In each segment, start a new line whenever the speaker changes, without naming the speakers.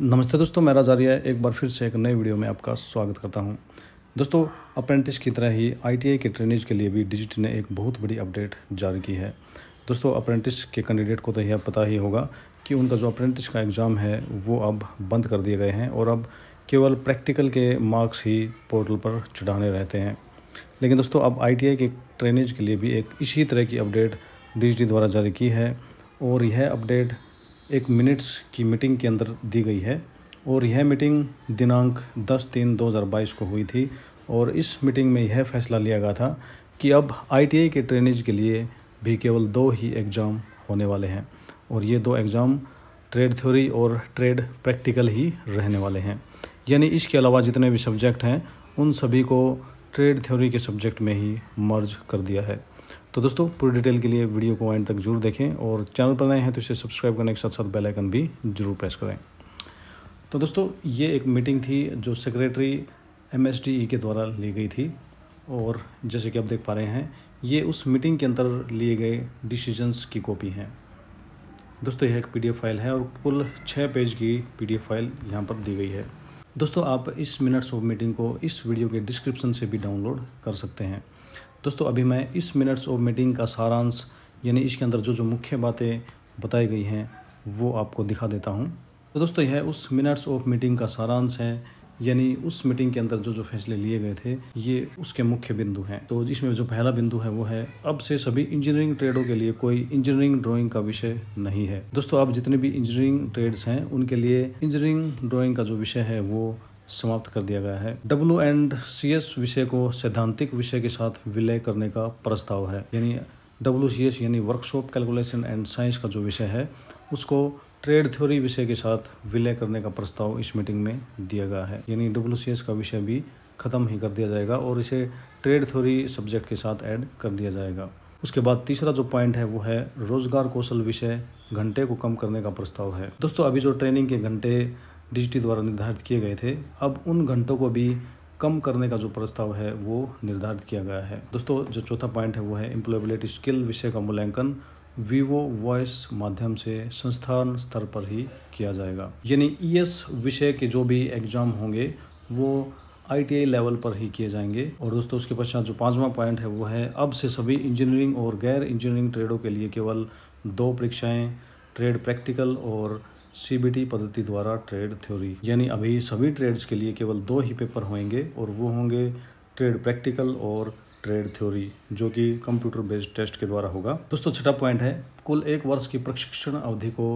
नमस्ते दोस्तों मैं राजारिया एक बार फिर से एक नए वीडियो में आपका स्वागत करता हूं दोस्तों अप्रेंटिस की तरह ही आईटीआई के ट्रेनेज के लिए भी डिजिट ने एक बहुत बड़ी अपडेट जारी की है दोस्तों अप्रेंटिस के कैंडिडेट को तो यह पता ही होगा कि उनका जो अप्रेंटिस का एग्ज़ाम है वो अब बंद कर दिए गए हैं और अब केवल प्रैक्टिकल के मार्क्स ही पोर्टल पर चढ़ाने रहते हैं लेकिन दोस्तों अब आई के ट्रेनेज के लिए भी एक इसी तरह की अपडेट डी द्वारा जारी की है और यह अपडेट एक मिनट्स की मीटिंग के अंदर दी गई है और यह मीटिंग दिनांक 10 तीन 2022 को हुई थी और इस मीटिंग में यह फैसला लिया गया था कि अब आईटीआई के ट्रेनिज के लिए भी केवल दो ही एग्ज़ाम होने वाले हैं और ये दो एग्ज़ाम ट्रेड थ्योरी और ट्रेड प्रैक्टिकल ही रहने वाले हैं यानी इसके अलावा जितने भी सब्जेक्ट हैं उन सभी को ट्रेड थ्योरी के सब्जेक्ट में ही मर्ज कर दिया है तो दोस्तों पूरी डिटेल के लिए वीडियो को एंड तक जरूर देखें और चैनल पर नए हैं तो इसे सब्सक्राइब करने के साथ साथ बेल आइकन भी जरूर प्रेस करें तो दोस्तों ये एक मीटिंग थी जो सेक्रेटरी एम e के द्वारा ली गई थी और जैसे कि आप देख पा रहे हैं ये उस मीटिंग के अंदर लिए गए डिसीजंस की कॉपी हैं दोस्तों यह एक पीडीएफ फाइल है और कुल छः पेज की पीडीएफ फाइल यहाँ पर दी गई है दोस्तों आप इस मिनट्स ऑफ मीटिंग को इस वीडियो के डिस्क्रिप्शन से भी डाउनलोड कर सकते हैं दोस्तों अभी मैं इस मिनट्स ऑफ मीटिंग का सारांश यानी इसके अंदर जो जो मुख्य बातें बताई गई हैं वो आपको दिखा देता हूँ तो दोस्तों यह उस मिनट्स ऑफ मीटिंग का सारांश है यानी उस मीटिंग के अंदर जो जो फैसले लिए गए थे ये उसके मुख्य बिंदु हैं तो इसमें जो पहला बिंदु है वो है अब से सभी इंजीनियरिंग ट्रेडों के लिए कोई इंजीनियरिंग ड्राइंग का विषय नहीं है दोस्तों अब जितने भी इंजीनियरिंग ट्रेड्स हैं उनके लिए इंजीनियरिंग ड्राइंग का जो विषय है वो समाप्त कर दिया गया है डब्ल्यू एंड सी एस विषय को सैद्धांतिक विषय के साथ विलय करने का प्रस्ताव है यानी डब्ल्यू सी एस यानी वर्कशॉप कैलकुलेशन एंड साइंस का जो विषय है उसको ट्रेड थ्योरी विषय के साथ विलय करने का प्रस्ताव इस मीटिंग में दिया गया है यानी डब्ल्यू सी एस का विषय भी ख़त्म ही कर दिया जाएगा और इसे ट्रेड थ्योरी सब्जेक्ट के साथ ऐड कर दिया जाएगा उसके बाद तीसरा जो पॉइंट है वो है रोज़गार कौशल विषय घंटे को कम करने का प्रस्ताव है दोस्तों अभी जो ट्रेनिंग के घंटे डीजीटी द्वारा निर्धारित किए गए थे अब उन घंटों को भी कम करने का जो प्रस्ताव है वो निर्धारित किया गया है दोस्तों जो चौथा पॉइंट है वो है इम्प्लॉयबिलिटी स्किल विषय का मूल्यांकन वीवो वॉइस माध्यम से संस्थान स्तर पर ही किया जाएगा यानी ई e विषय के जो भी एग्जाम होंगे वो आई लेवल पर ही किए जाएंगे और दोस्तों उसके पश्चात जो पाँचवा पॉइंट है वो है अब से सभी इंजीनियरिंग और गैर इंजीनियरिंग ट्रेडों के लिए केवल दो परीक्षाएँ ट्रेड प्रैक्टिकल और सीबीटी पद्धति द्वारा ट्रेड थ्योरी यानी अभी सभी ट्रेड्स के लिए केवल दो ही पेपर होंगे और वो होंगे ट्रेड प्रैक्टिकल और ट्रेड थ्योरी जो कि कंप्यूटर बेस्ड टेस्ट के द्वारा होगा दोस्तों छठा पॉइंट है कुल एक वर्ष की प्रशिक्षण अवधि को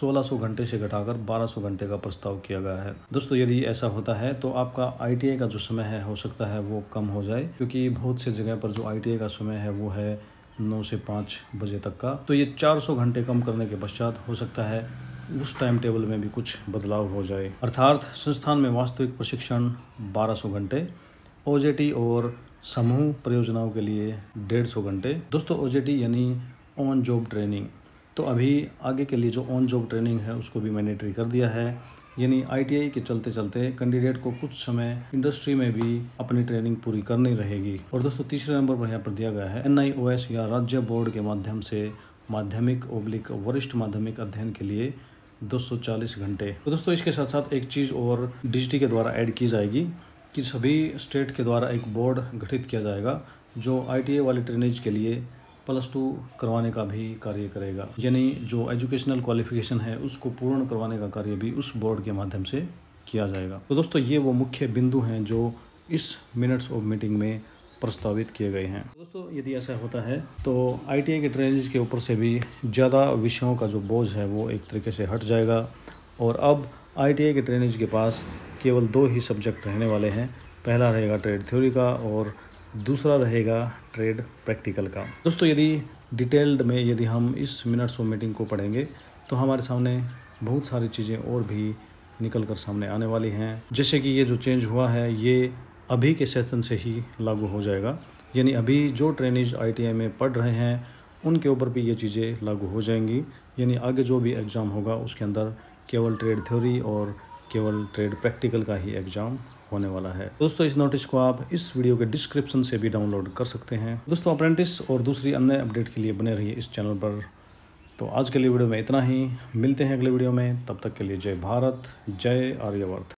1600 घंटे से घटाकर 1200 घंटे का प्रस्ताव किया गया है दोस्तों यदि ऐसा होता है तो आपका आई का जो समय है हो सकता है वो कम हो जाए क्योंकि बहुत से जगह पर जो आई का समय है वो है नौ से पाँच बजे तक का तो ये चार घंटे कम करने के पश्चात हो सकता है उस टाइम टेबल में भी कुछ बदलाव हो जाए अर्थात संस्थान में वास्तविक प्रशिक्षण 1200 घंटे ओ और समूह परियोजनाओं के लिए 150 घंटे दोस्तों ओ यानी ऑन जॉब ट्रेनिंग तो अभी आगे के लिए जो ऑन जॉब ट्रेनिंग है उसको भी मैंडेटरी कर दिया है यानी आईटीआई के चलते चलते कैंडिडेट को कुछ समय इंडस्ट्री में भी अपनी ट्रेनिंग पूरी करनी रहेगी और दोस्तों तीसरे नंबर पर यहाँ पर दिया गया है एन या राज्य बोर्ड के माध्यम से माध्यमिक ओब्लिक वरिष्ठ माध्यमिक अध्ययन के लिए 240 घंटे तो दोस्तों इसके साथ साथ एक चीज़ और डिजिटी के द्वारा ऐड की जाएगी कि सभी स्टेट के द्वारा एक बोर्ड गठित किया जाएगा जो आई वाले ट्रेनेज के लिए प्लस टू करवाने का भी कार्य करेगा यानी जो एजुकेशनल क्वालिफिकेशन है उसको पूर्ण करवाने का कार्य भी उस बोर्ड के माध्यम से किया जाएगा तो दोस्तों ये वो मुख्य बिंदु हैं जो इस मिनट्स ऑफ मीटिंग में प्रस्तावित किए गए हैं दोस्तों यदि ऐसा होता है तो आई के ट्रेनिज के ऊपर से भी ज़्यादा विषयों का जो बोझ है वो एक तरीके से हट जाएगा और अब आई के ट्रेनिज के पास केवल दो ही सब्जेक्ट रहने वाले हैं पहला रहेगा ट्रेड थ्योरी का और दूसरा रहेगा ट्रेड प्रैक्टिकल का दोस्तों यदि डिटेल्ड में यदि हम इस मिनट्स ऑफ मीटिंग को पढ़ेंगे तो हमारे सामने बहुत सारी चीज़ें और भी निकल कर सामने आने वाली हैं जैसे कि ये जो चेंज हुआ है ये अभी के सेशन से ही लागू हो जाएगा यानी अभी जो ट्रेनिज आई में पढ़ रहे हैं उनके ऊपर भी ये चीज़ें लागू हो जाएंगी यानी आगे जो भी एग्ज़ाम होगा उसके अंदर केवल ट्रेड थ्योरी और केवल ट्रेड प्रैक्टिकल का ही एग्ज़ाम होने वाला है दोस्तों इस नोटिस को आप इस वीडियो के डिस्क्रिप्शन से भी डाउनलोड कर सकते हैं दोस्तों अप्रेंटिस और दूसरी अन्य अपडेट के लिए बने रहिए इस चैनल पर तो आज के लिए वीडियो में इतना ही मिलते हैं अगले वीडियो में तब तक के लिए जय भारत जय आर्यवर्त